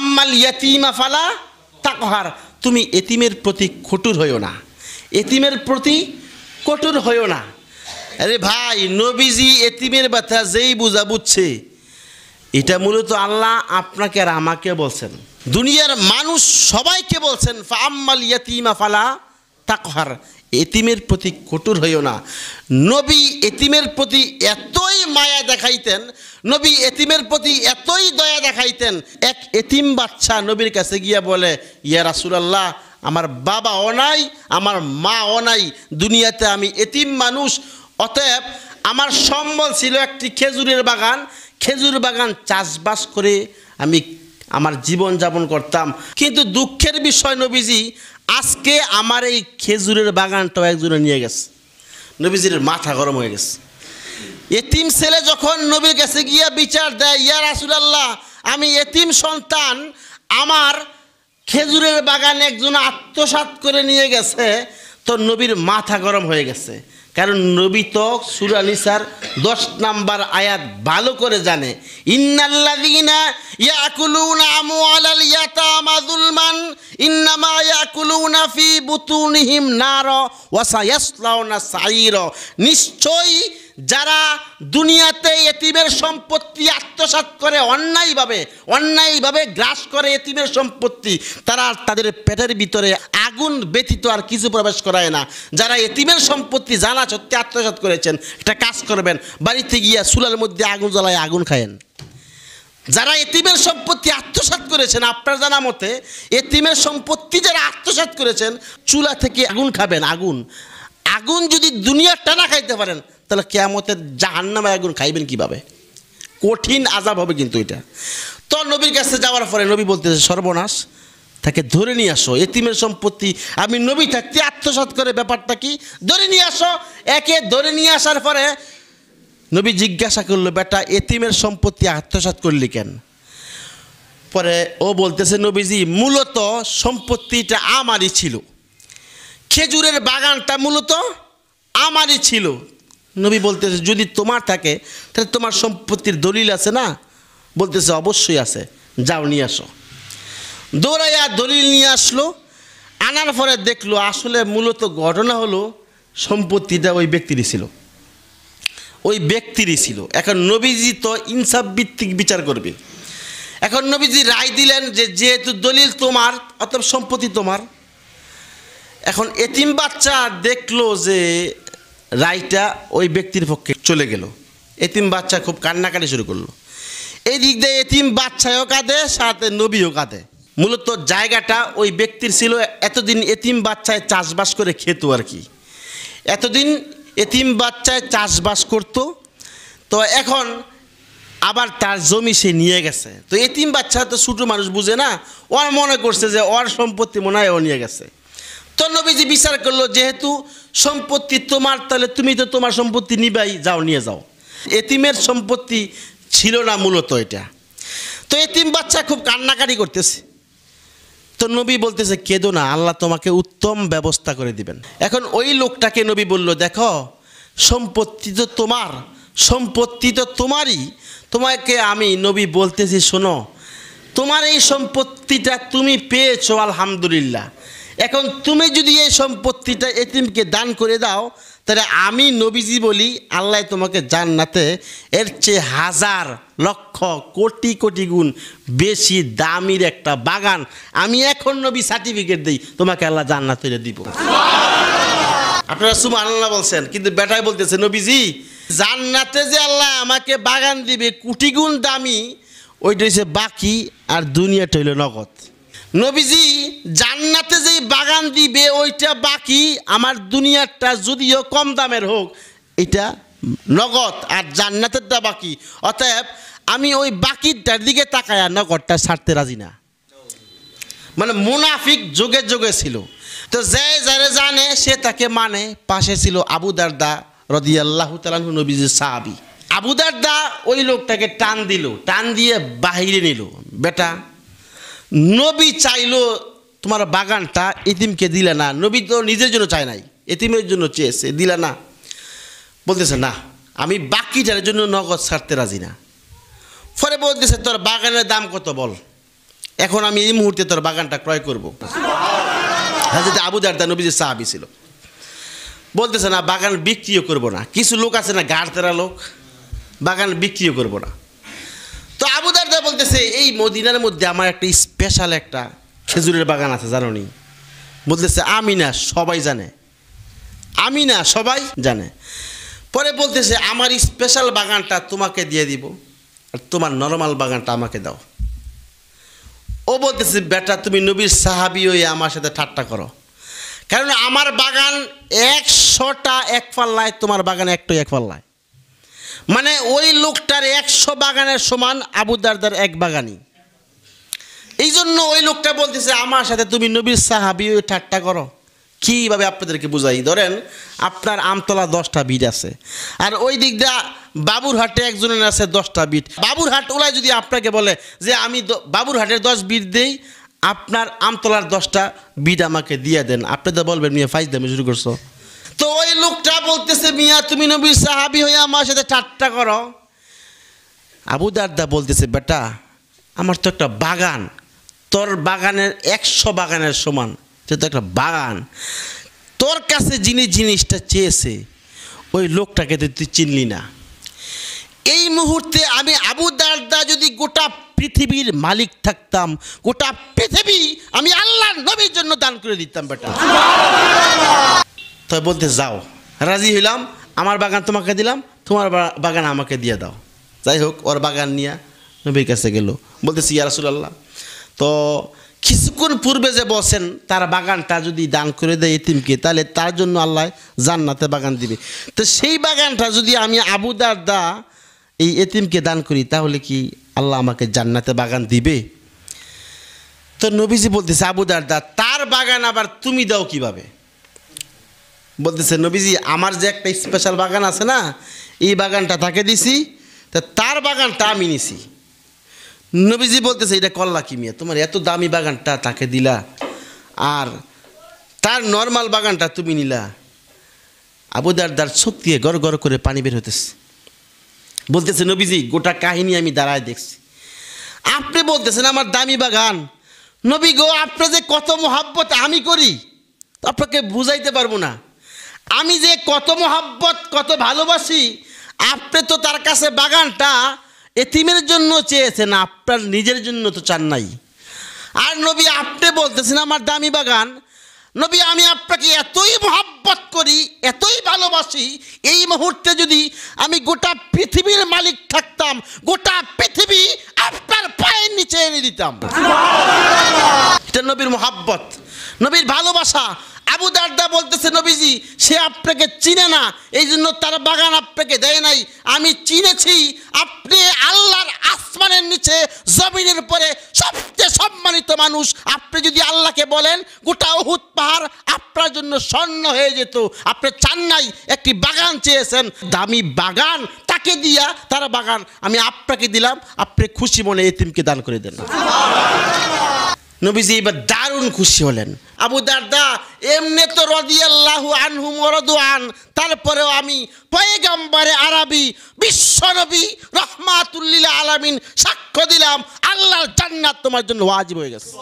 আম্মাল ইয়তিমা ফালা তাকহার তুমি এতিমের প্রতি কঠোর হইও না এতিমের প্রতি কঠোর হইও না আরে ভাই নবীজি এতিমের ব্যথা যেই বুঝা বুঝছে এটা মূলত আল্লাহ আপনাকে আর আমাকে বলছেন দুনিয়ার মানুষ সবাইকে বলছেন ফাম্মাল ইয়তিমা ফালা তাকহার এতিমের প্রতি কঠোর হইও না নবী এতিমের প্রতি এতই মায়া দেখাইতেন নবী এতিমের প্রতি এতই দয়া দেখাইতেন এক এতিম বাচ্চা নবীর কাছে গিয়া বলে ইয়া রাসুলাল্লাহ আমার বাবা অনাই আমার মা অনাই দুনিয়াতে আমি এতিম মানুষ অতএব আমার সম্বল ছিল একটি খেজুরের বাগান খেজুর বাগান চাষবাস করে আমি আমার জীবন যাপন করতাম কিন্তু দুঃখের বিষয় নবীজি আজকে আমার এই খেজুরের বাগানটাও একজনে নিয়ে গেছে নবীজির মাথা গরম হয়ে গেছে এতিম ছেলে যখন নবীর কাছে গিয়া বিচার দেয় ইয়া রাসুলাল্লাহ আমি এতিম সন্তান আমার খেজুরের বাগানে একজন আত্মসাত করে নিয়ে গেছে তো নবীর মাথা গরম হয়ে গেছে কারণ নবী তো সুরালিসার দশ নাম্বার আয়াত ভালো করে জানে ইন্নামা নিশ্চয়ই যারা দুনিয়াতে এতিমের সম্পত্তি আত্মসাত করে অন্যায়ভাবে অন্যায়ভাবে গ্রাস করে এতিমের সম্পত্তি তারা তাদের পেটের ভিতরে আগুন ব্যতীত আর কিছু প্রবেশ করায় না যারা এতিমের সম্পত্তি জানা সত্যি আত্মসাত করেছেন এটা কাজ করবেন বাড়িতে গিয়া চুলার মধ্যে আগুন জ্বালায় আগুন খায়েন যারা এতিমের সম্পত্তি আত্মসাত করেছেন আপনার জানা মতে এতিমের সম্পত্তি যারা আত্মসাত করেছেন চুলা থেকে আগুন খাবেন আগুন আগুন যদি দুনিয়ার টানা খাইতে পারেন তাহলে কেয়ামতের জাহান্নামে একজন খাইবেন কিভাবে কঠিন আজাব হবে কিন্তু এটা তো নবীর কাছে যাওয়ার পরে নবী বলতেছে সর্বনাশ তাকে ধরে নিয়ে আসো এতিমের সম্পত্তি আমি নবী থাকতে আত্মসাত করে ব্যাপারটা কি ধরে নিয়ে আসো একে ধরে নিয়ে আসার পরে নবী জিজ্ঞাসা করলো বেটা এতিমের সম্পত্তি আত্মসাত করলি কেন পরে ও বলতেছে নবীজি মূলত সম্পত্তিটা আমারই ছিল খেজুরের বাগানটা মূলত আমারই ছিল নবী বলতেছে যদি তোমার থাকে তাহলে তোমার সম্পত্তির দলিল আছে না বলতেছে অবশ্যই আছে যাও নিয়ে আসো দৌড়াইয়া দলিল নিয়ে আসলো আনার পরে দেখলো আসলে মূলত ঘটনা হলো সম্পত্তিটা ওই ব্যক্তিরই ছিল ওই ব্যক্তিরই ছিল এখন নবীজি তো ইনসাফ ভিত্তিক বিচার করবে এখন নবীজি রায় দিলেন যে যেহেতু দলিল তোমার অত সম্পত্তি তোমার এখন এতিম বাচ্চা দেখলো যে রায়টা ওই ব্যক্তির পক্ষে চলে গেল এতিম বাচ্চা খুব কান্নাকাটি শুরু করলো এই দিক দিয়ে এতিম বাচ্চাও কাঁদে সাথে নবীও কাঁদে মূলত জায়গাটা ওই ব্যক্তির ছিল এতদিন এতিম বাচ্চায় চাষবাস করে খেত আর কি এতদিন এতিম বাচ্চায় চাষবাস করত তো এখন আবার তার জমি সে নিয়ে গেছে তো এতিম বাচ্চা তো ছোটো মানুষ বুঝে না ওর মনে করছে যে ওর সম্পত্তি মনে হয় ও নিয়ে গেছে তো নবীজি বিচার করলো যেহেতু সম্পত্তি তোমার তাহলে তুমি তো তোমার সম্পত্তি নিবাই যাও নিয়ে যাও এতিমের সম্পত্তি ছিল না মূলত এটা তো এতিম বাচ্চা খুব কান্নাকাটি করতেছে তো নবী বলতেছে কেদো না আল্লাহ তোমাকে উত্তম ব্যবস্থা করে দিবেন এখন ওই লোকটাকে নবী বলল দেখো সম্পত্তি তো তোমার সম্পত্তি তো তোমারই তোমাকে আমি নবী বলতেছি শোনো তোমার এই সম্পত্তিটা তুমি পেয়েছো আলহামদুলিল্লাহ এখন তুমি যদি এই সম্পত্তিটা এতিমকে দান করে দাও তাহলে আমি নবীজি বলি আল্লাহ তোমাকে জান্নাতে এর চেয়ে হাজার লক্ষ কোটি কোটি গুণ বেশি দামির একটা বাগান আমি এখন নবী সার্টিফিকেট দিই তোমাকে আল্লাহ জান্নাত তুলে দিব আপনারা সুমান আল্লাহ বলছেন কিন্তু বেটাই বলতেছে নবীজি জান্নাতে যে আল্লাহ আমাকে বাগান দিবে কোটি গুণ দামি ওইটা হচ্ছে বাকি আর দুনিয়াটা হইল নগদ নবীজি জান্নাতে বাগান দিবে ওইটা বাকি আমার দুনিয়ারটা যদিও কম দামের হোক এটা নগদ আর জান্নাতেরটা বাকি অতএব আমি ওই বাকিটার দিকে তাকায় আর নগদটা ছাড়তে রাজি না মানে মুনাফিক যুগে যুগে ছিল তো যে যারে জানে সে তাকে মানে পাশে ছিল আবু দারদা রদিয়াল্লাহ তালাহু নবীজি সাহাবি আবু দারদা ওই লোকটাকে টান দিল টান দিয়ে বাহিরে নিল বেটা নবী চাইলো তোমার বাগানটা এতিমকে দিলে না নবী তো নিজের জন্য চায় নাই এতিমের জন্য চেয়েছে দিলা না বলতেছে না আমি বাকি যার জন্য নগদ ছাড়তে রাজি না ফলে বলতেছে তোর বাগানের দাম কত বল এখন আমি এই মুহূর্তে তোর বাগানটা ক্রয় করবো আবু আবু দারদা নবীজি সাহাবি ছিল বলতেছে না বাগান বিক্রিও করব না কিছু লোক আছে না গাড়তেরা লোক বাগান বিক্রিও করব না তো আবু দারদা বলতেছে এই মদিনার মধ্যে আমার একটা স্পেশাল একটা খেজুরের বাগান আছে জানো নি বলতেছে আমি না সবাই জানে আমি না সবাই জানে পরে বলতেছে আমার স্পেশাল বাগানটা তোমাকে দিয়ে দিব আর তোমার নর্মাল বাগানটা আমাকে দাও ও বলতেছে বেটা তুমি নবীর সাহাবি হয়ে আমার সাথে ঠাট্টা করো কারণ আমার বাগান একশোটা এক পাল্লায় তোমার বাগান একটু এক পাল্লায় মানে ওই লোকটার একশো বাগানের সমান আবুদারদার এক বাগানই এই জন্য ওই লোকটা বলতেছে আমার সাথে তুমি নবীর সাহাবি ওই ঠাট্টা করো কীভাবে আপনাদেরকে বুঝাই ধরেন আপনার আমতলা দশটা বিট আছে আর ওই দিক দিয়ে বাবুরহাটে একজনের আছে দশটা বিট বাবুরহাট ওলাই যদি আপনাকে বলে যে আমি বাবুরহাটের দশ বিট দেই আপনার আমতলার দশটা বিট আমাকে দিয়ে দেন আপনি তো বলবেন মিয়া ফাইজ দামে শুরু করছো তো ওই লোকটা বলতেছে মিয়া তুমি নবীর সাহাবি হয়ে আমার সাথে ঠাট্টা করো আবু দারদা বলতেছে বেটা আমার তো একটা বাগান তোর বাগানের একশো বাগানের সমান সে তো একটা বাগান তোর কাছে যিনি জিনিসটা চেয়েছে ওই লোকটাকে তো তুই চিনলি না এই মুহূর্তে আমি আবু দারদা যদি গোটা পৃথিবীর মালিক থাকতাম গোটা পৃথিবী আমি আল্লাহর নবীর জন্য দান করে দিতাম বেটা তবে বলতে যাও রাজি হইলাম আমার বাগান তোমাকে দিলাম তোমার বাগান আমাকে দিয়ে দাও যাই হোক ওর বাগান নিয়ে নবীর কাছে গেল বলতেছি ইয়ারসুল আল্লাহ তো কিছুক্ষণ পূর্বে যে বসেন তার বাগানটা যদি দান করে দেয় এতিমকে তাহলে তার জন্য আল্লাহ জান্নাতে বাগান দিবে তো সেই বাগানটা যদি আমি আবুদার দা এই এতিমকে দান করি তাহলে কি আল্লাহ আমাকে জান্নাতে বাগান দিবে তো নবীজি বলতেছে আবুদার দা তার বাগান আবার তুমি দাও কিভাবে বলতেছে নবীজি আমার যে একটা স্পেশাল বাগান আছে না এই বাগানটা তাকে দিছি তা তার বাগানটা আমি নিছি নবীজি বলতেছে এটা কল্লা কি মিয়া তোমার এত দামি বাগানটা তাকে দিলা আর তার নর্মাল বাগানটা তুমি নিলা আবু দার চোখ দিয়ে গড় গড় করে পানি বের হতেছে বলতেছে নবীজি গোটা কাহিনী আমি দাঁড়ায় দেখছি আপনি বলতেছেন আমার দামি বাগান নবী গো আপনি যে কত মোহাব্বত আমি করি আপনাকে বুঝাইতে পারবো না আমি যে কত মোহাব্বত কত ভালোবাসি আপনি তো তার কাছে বাগানটা এতিমের জন্য চেয়েছেন আপনার নিজের জন্য তো চান নাই আর নবী আপনি বলতেছেন আমার দামি বাগান নবী আমি আপনাকে এতই মহাব্বত করি এতই ভালোবাসি এই মুহূর্তে যদি আমি গোটা পৃথিবীর মালিক থাকতাম গোটা পৃথিবী আপনার পায়ের নিচে এনে দিতাম এটা নবীর মহাব্বত নবীর ভালোবাসা আবু দারদা বলতেছে নবীজি সে আপনাকে চিনে না এই জন্য তার বাগান আপনাকে দেয় নাই আমি চিনেছি আপনি আল্লাহর আসমানের নিচে জমিনের পরে সবচেয়ে সম্মানিত মানুষ আপনি যদি আল্লাহকে বলেন গোটা অহুত পাহাড় আপনার জন্য স্বর্ণ হয়ে যেত আপনি চান নাই একটি বাগান চেয়েছেন দামি বাগান তাকে দিয়া তার বাগান আমি আপনাকে দিলাম আপনি খুশি মনে এতিমকে দান করে দেন নবীজি এবার দারুণ খুশি হলেন আবু দারদা এমনি তো রদিয়াল্লাহু আনহু মরদুয়ান তারপরেও আমি পয়েগাম্বারে আরবি বিশ্বনবী রহমাতুল্লিল আলামিন সাক্ষ্য দিলাম আল্লাহর জান্নাত তোমার জন্য ওয়াজিব হয়ে গেছে